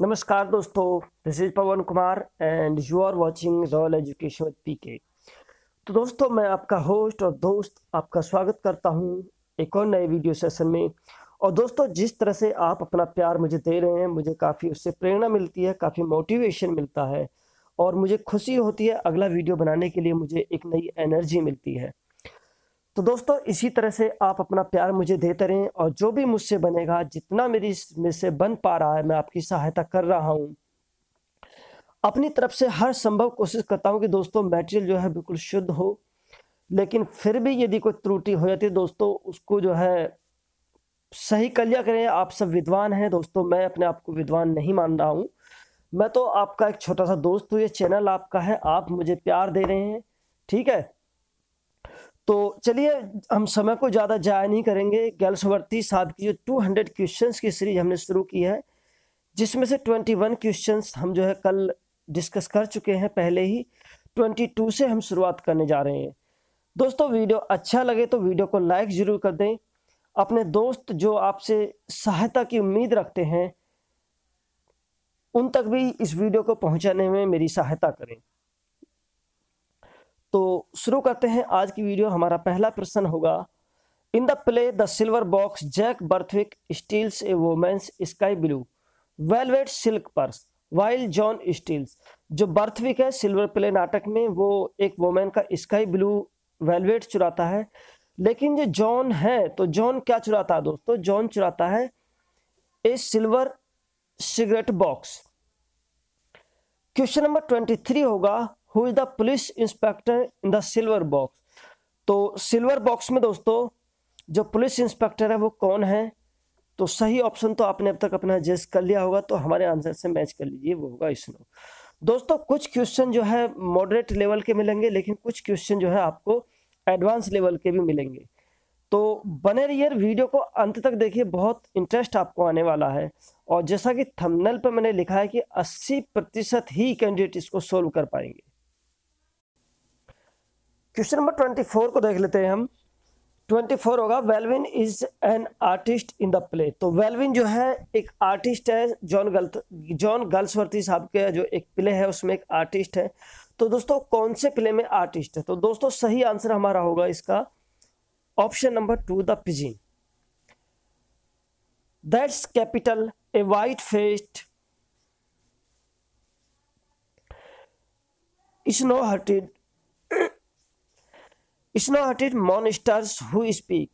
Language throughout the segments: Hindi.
नमस्कार दोस्तों this is Pawan Kumar and you are watching Royal Education P K तो दोस्तों मैं आपका होस्ट और दोस्त आपका स्वागत करता हूं एक और नए वीडियो सेशन में और दोस्तों जिस तरह से आप अपना प्यार मुझे दे रहे हैं मुझे काफ़ी उससे प्रेरणा मिलती है काफ़ी मोटिवेशन मिलता है और मुझे खुशी होती है अगला वीडियो बनाने के लिए मुझे एक नई एनर्जी मिलती है तो दोस्तों इसी तरह से आप अपना प्यार मुझे देते रहें और जो भी मुझसे बनेगा जितना मेरी में से बन पा रहा है मैं आपकी सहायता कर रहा हूँ अपनी तरफ से हर संभव कोशिश करता हूँ कि दोस्तों मेटेरियल जो है बिल्कुल शुद्ध हो लेकिन फिर भी यदि कोई त्रुटि हो जाती है दोस्तों उसको जो है सही कर लिया करें आप सब विद्वान हैं दोस्तों मैं अपने आप को विद्वान नहीं मान रहा हूँ मैं तो आपका एक छोटा सा दोस्त हूँ ये चैनल आपका है आप मुझे प्यार दे रहे हैं ठीक है तो चलिए हम समय को ज़्यादा जाया नहीं करेंगे गैल्सवर्ती साहब की जो 200 क्वेश्चन की सीरीज हमने शुरू की है जिसमें से 21 क्वेश्चंस हम जो है कल डिस्कस कर चुके हैं पहले ही 22 से हम शुरुआत करने जा रहे हैं दोस्तों वीडियो अच्छा लगे तो वीडियो को लाइक ज़रूर कर दें अपने दोस्त जो आपसे सहायता की उम्मीद रखते हैं उन तक भी इस वीडियो को पहुंचाने में मेरी सहायता करें तो शुरू करते हैं आज की वीडियो हमारा पहला प्रश्न होगा in the play the Silver Box Jack Barthwick steals a women's sky blue velvet silk purse while John steals जो बर्थविक है सिल्वर प्ले नाटक में वो एक वोमेन का स्काई ब्लू वेलवेट चुराता है लेकिन जो जॉन है तो जॉन क्या चुराता है दोस्तों जॉन चुराता है a silver cigarette box question number twenty three होगा who is the police inspector in the Silver Box तो सिल्वर बॉक्स में दोस्तों जो पुलिस इंस्पेक्टर है वो कौन है तो सही ऑप्शन तो आपने अब तक अपना जज कर लिया होगा तो हमारे आंसर से मैच कर लीजिए वो होगा इसनो दोस्तों कुछ क्वेश्चन जो है मॉडरेट लेवल के मिलेंगे लेकिन कुछ क्वेश्चन जो है आपको एडवांस लेवल के भी मिलेंगे तो बने रहिए वीडियो को अंत तक देखिए बहुत इंटरेस्ट आपको आने वाला है और जैसा कि थंबनेल पर मैंने लिखा है कि 80 प्रतिशत ही कैंडिडेट इसको सोल्व कर पाएंगे क्वेश्चन नंबर ट्वेंटी फोर को देख लेते हैं हम ट्वेंटी फोर होगा Welwyn is an artist in the play तो वेलविन जो है एक आर्टिस्ट है जॉन गल्थ जॉन गल्सवर्थी साहब के जो एक प्ले है उसमें एक आर्टिस्ट है तो दोस्तों कौन से प्ले में आर्टिस्ट है तो दोस्तों सही आंसर हमारा होगा इसका option number two the pigeon that's capital a white faced snow hearted snow hearted monsters who speak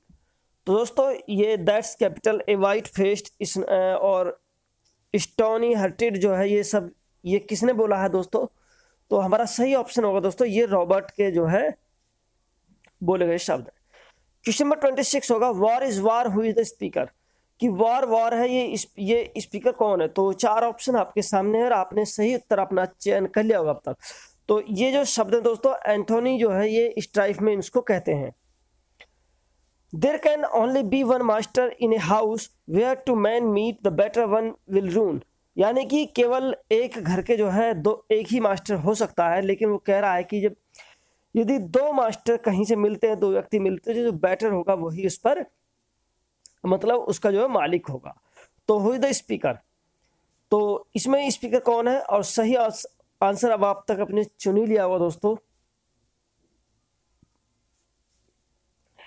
तो दोस्तों ये that's capital a white faced और स्टोनी हर्टेड जो है ये सब ये किसने बोला है दोस्तों तो हमारा सही ऑप्शन होगा दोस्तों ये रॉबर्ट के जो है बोले गए शब्द क्वेश्चन नंबर ट्वेंटी सिक्स होगा war is war who is the speaker कि वॉर वॉर है ये इस, ये स्पीकर कौन है तो चार ऑप्शन आपके सामने है और आपने सही उत्तर अपना चयन कर लिया होगा अब तक तो ये जो शब्द है दोस्तों एंथोनी जो है ये स्ट्राइफ में इसको कहते हैं there can only be one master in a house where two men meet the better one will rule यानी कि केवल एक घर के जो है दो एक ही मास्टर हो सकता है लेकिन वो कह रहा है कि जब यदि दो मास्टर कहीं से मिलते हैं दो व्यक्ति मिलते हैं जो बेटर होगा वही उस पर मतलब उसका जो है मालिक होगा तो हुई द स्पीकर तो इसमें स्पीकर कौन है और सही आंसर अब आप तक अपने चुनी लिया होगा दोस्तों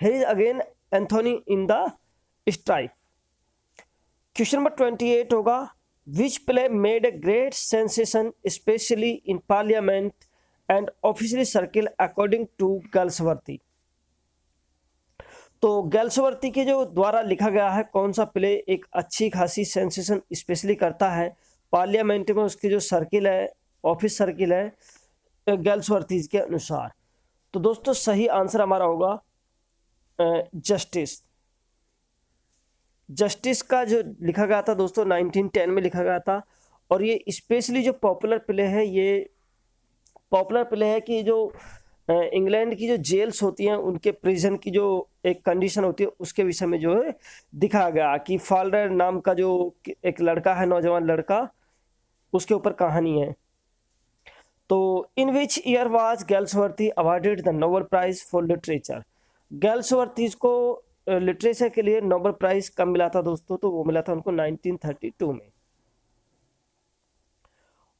here again Anthony in the strike question number twenty eight होगा which play made a great sensation specially in parliament and officially circle according to Galsworthy तो गैल्सवर्ती के जो द्वारा लिखा गया है कौन सा प्ले एक अच्छी खासी सेंसेशन स्पेशली करता है पार्लियामेंट में उसकी जो सर्किल है ऑफिस सर्किल है गर्ल्स वर्तीज के अनुसार तो दोस्तों सही आंसर हमारा होगा जस्टिस जस्टिस का जो लिखा गया था दोस्तों 1910 में लिखा गया था और ये स्पेशली जो पॉपुलर प्ले है ये पॉपुलर प्ले है कि जो इंग्लैंड की जो जेल्स होती हैं उनके प्रिजन की जो एक कंडीशन होती है उसके विषय में जो है दिखाया गया कि फॉलर नाम का जो एक लड़का है नौजवान लड़का उसके ऊपर कहानी है तो in which year was Galsworthy awarded the Nobel Prize for literature Galsworthy's को लिटरेचर uh, के लिए नोबल प्राइज़ कब मिला था दोस्तों तो वो मिला था उनको 1932 में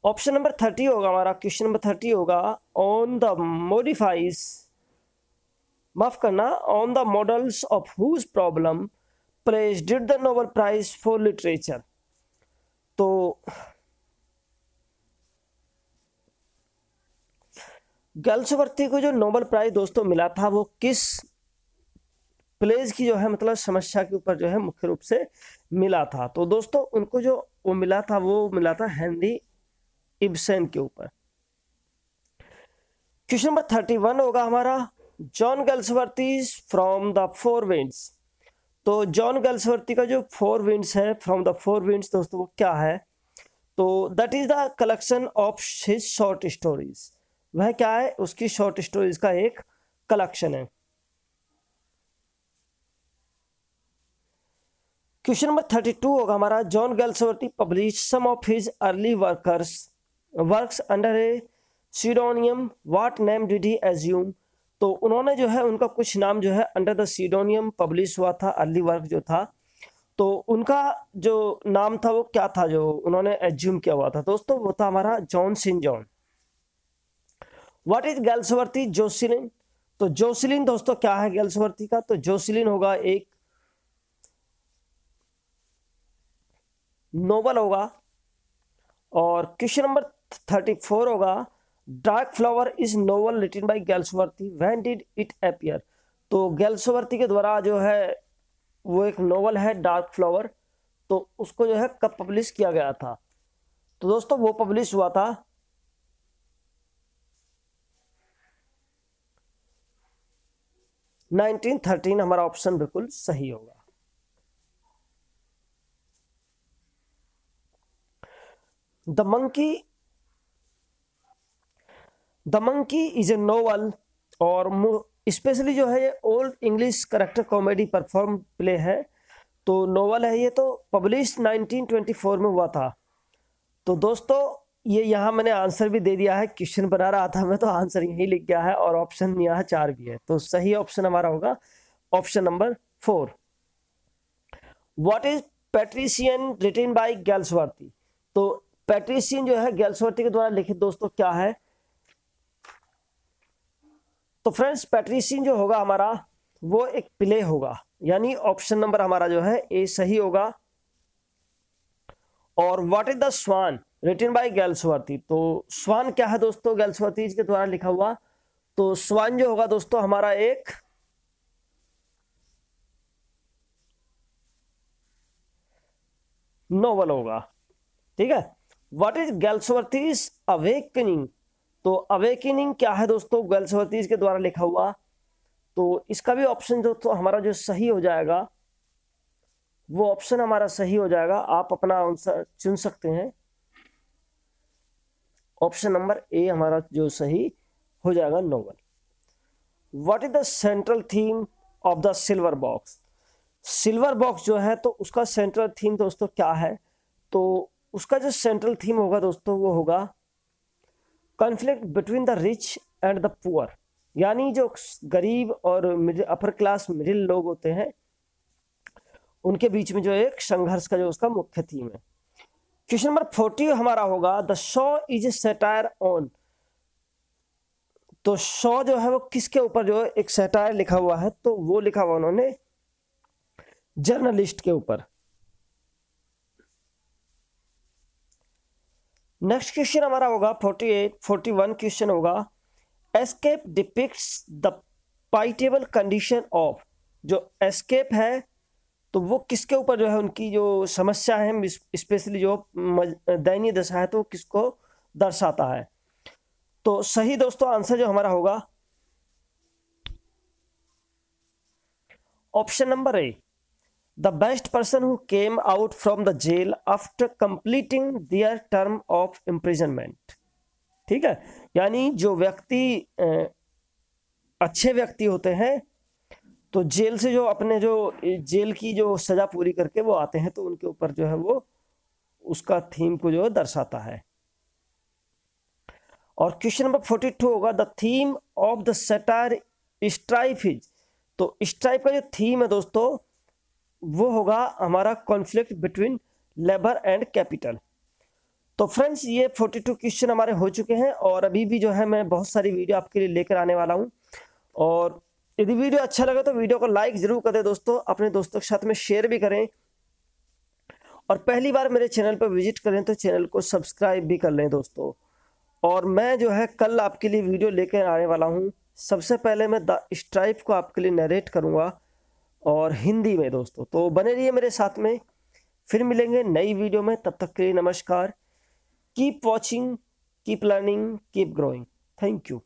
ऑप्शन नंबर थर्टी होगा हमारा question number thirty on the द मोडिफाइज माफ करना on the models of whose problem plays did the Nobel Prize for literature तो गल्सवर्थी को जो नोबल प्राइज दोस्तों मिला था वो किस प्लेज की जो है मतलब समस्या के ऊपर जो है मुख्य रूप से मिला था तो दोस्तों उनको जो वो मिला था वो मिला था हेनरी इब्सेन के ऊपर क्वेश्चन नंबर थर्टी वन होगा हमारा John Galsworthy from the Four Winds तो जॉन गल्सवर्थी का जो फोर विंड्स है फ्रॉम द फोर विंड्स दोस्तों वो क्या है तो that is the collection of his short stories वह क्या है उसकी शॉर्ट स्टोरीज का एक कलेक्शन है क्वेश्चन नंबर थर्टी टू होगा हमारा John Galsworthy publish some of his early workers works under a pseudonym what name did he assume तो उन्होंने जो है उनका कुछ नाम जो है अंडर द सीडोनियम पब्लिश हुआ था अर्ली वर्क जो था तो उनका जो नाम था वो क्या था जो उन्होंने एज्यूम किया हुआ था दोस्तों वो था हमारा John Singh John what is Galsworthy Jocelyn तो जोसिलिन दोस्तों क्या है गैल्सवर्थी का तो जोसिलिन होगा एक नोबल होगा और क्वेश्चन नंबर थर्टी फोर होगा dark flower is novel written by Galsworthy when did it appear तो गैल्सवर्थी के द्वारा जो है वो एक नोवल है डार्क फ्लावर तो उसको जो है कब पब्लिश किया गया था तो दोस्तों वो पब्लिश हुआ था 1913 हमारा ऑप्शन बिल्कुल सही होगा the Monkey the Monkey is a novel और स्पेशली जो है ये old English character comedy perform play है तो नोवल है ये तो पब्लिश 1924 में हुआ था तो दोस्तों ये यहाँ मैंने आंसर भी दे दिया है क्वेश्चन बना रहा था मैं तो आंसर यही लिख गया है और ऑप्शन यहाँ चार भी है तो सही ऑप्शन हमारा होगा option number four what is Patrician written by Galsworthy तो पेट्रीशियन जो है गैल्सवर्ती के द्वारा लिखित दोस्तों क्या है तो फ्रेंड्स पेट्रीशियन जो होगा हमारा वो एक प्ले होगा यानी ऑप्शन नंबर हमारा जो है ए सही होगा और what is the Swan written by Galsworthy तो स्वान क्या है दोस्तों गैल्सवर्थीज के द्वारा लिखा हुआ तो स्वान जो होगा दोस्तों हमारा एक नोवल होगा ठीक है व्हाट इज गैल्सवर्थीज अवेकनिंग तो अवेकनिंग क्या है दोस्तों गैल्सवर्थीज के द्वारा लिखा हुआ तो इसका भी ऑप्शन जो तो हमारा जो सही हो जाएगा वो ऑप्शन हमारा सही हो जाएगा आप अपना आंसर चुन सकते हैं ऑप्शन नंबर ए हमारा जो सही हो जाएगा novel what is the central theme of the Silver Box Silver Box जो है तो उसका सेंट्रल थीम दोस्तों क्या है तो उसका जो सेंट्रल थीम होगा दोस्तों वो होगा conflict between the rich and the poor यानी जो गरीब और अपर क्लास मिडिल लोग होते हैं उनके बीच में जो एक संघर्ष का जो उसका मुख्य थीम है क्वेश्चन नंबर फोर्टी हमारा होगा the Show is satire on तो शो जो है वो किसके ऊपर जो एक सेटायर लिखा हुआ है तो वो लिखा हुआ उन्होंने जर्नलिस्ट के ऊपर नेक्स्ट क्वेश्चन हमारा होगा forty eight forty one question होगा Escape depict the pitiable condition of जो एस्केप है तो वो किसके ऊपर जो है उनकी जो समस्या है स्पेशली जो दयनीय दशा है तो किसको दर्शाता है तो सही दोस्तों आंसर जो हमारा होगा option number A the best person who came out from the jail after completing their term of imprisonment ठीक है यानी जो व्यक्ति अच्छे व्यक्ति होते हैं तो जेल से जो अपने जो जेल की जो सज़ा पूरी करके वो आते हैं तो उनके ऊपर जो है वो उसका थीम को जो है दर्शाता है और क्वेश्चन नंबर फोर्टी टू होगा the theme of the satire Strife is तो स्ट्राइफ का जो थीम है दोस्तों वो होगा हमारा conflict between labour and capital तो फ्रेंड्स ये 42 क्वेश्चन हमारे हो चुके हैं और अभी भी जो है मैं बहुत सारी वीडियो आपके लिए लेकर आने वाला हूँ और यदि वीडियो अच्छा लगे तो वीडियो को लाइक जरूर करें दोस्तों अपने दोस्तों के साथ में शेयर भी करें और पहली बार मेरे चैनल पर विजिट करें तो चैनल को सब्सक्राइब भी कर लें दोस्तों और मैं जो है कल आपके लिए वीडियो लेकर आने वाला हूँ सबसे पहले मैं द स्ट्राइप को आपके लिए नरेट करूँगा और हिंदी में दोस्तों तो बने रहिए मेरे साथ में फिर मिलेंगे नई वीडियो में तब तक के लिए नमस्कार keep watching keep learning keep growing thank you